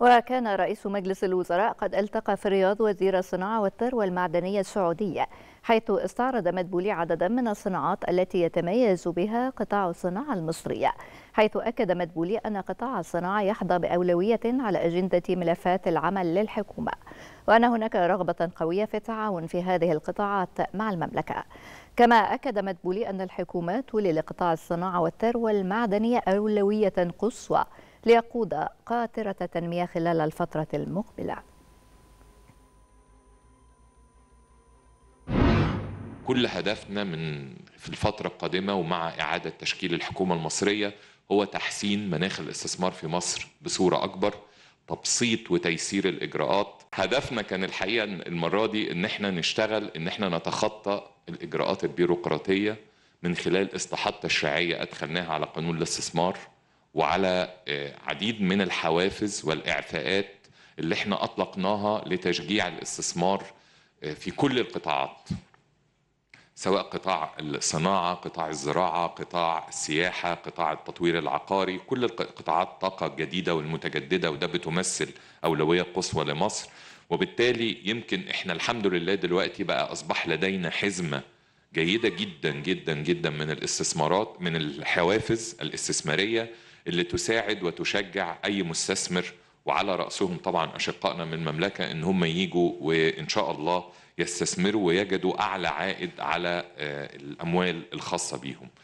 وكان رئيس مجلس الوزراء قد التقى في الرياض وزير الصناعة والثروة المعدنية السعودية حيث استعرض مدبولي عددا من الصناعات التي يتميز بها قطاع الصناعة المصرية حيث أكد مدبولي أن قطاع الصناعة يحظى بأولوية على أجندة ملفات العمل للحكومة وأن هناك رغبة قوية في التعاون في هذه القطاعات مع المملكة كما أكد مدبولي أن الحكومات لقطاع الصناعة والثروة المعدنية أولوية قصوى ليقود قاطرة تنمية خلال الفترة المقبلة كل هدفنا من في الفترة القادمة ومع إعادة تشكيل الحكومة المصرية هو تحسين مناخ الاستثمار في مصر بصورة أكبر تبسيط وتيسير الإجراءات هدفنا كان الحقيقة المرة دي إن احنا نشتغل إن احنا نتخطى الإجراءات البيروقراطية من خلال إصلاحات تشريعية أدخلناها على قانون الاستثمار وعلى آه، عديد من الحوافز والاعفاءات اللي احنا اطلقناها لتشجيع الاستثمار آه، في كل القطاعات سواء قطاع الصناعة قطاع الزراعة قطاع السياحة قطاع التطوير العقاري كل القطاعات الطاقة الجديدة والمتجددة وده بتمثل أولوية قصوى لمصر وبالتالي يمكن احنا الحمد لله دلوقتي بقى أصبح لدينا حزمة جيدة جدا جدا جدا من الاستثمارات من الحوافز الاستثمارية اللي تساعد وتشجع اي مستثمر وعلى راسهم طبعا اشقائنا من المملكه ان هم يجوا وان شاء الله يستثمروا ويجدوا اعلى عائد على آه، الاموال الخاصه بيهم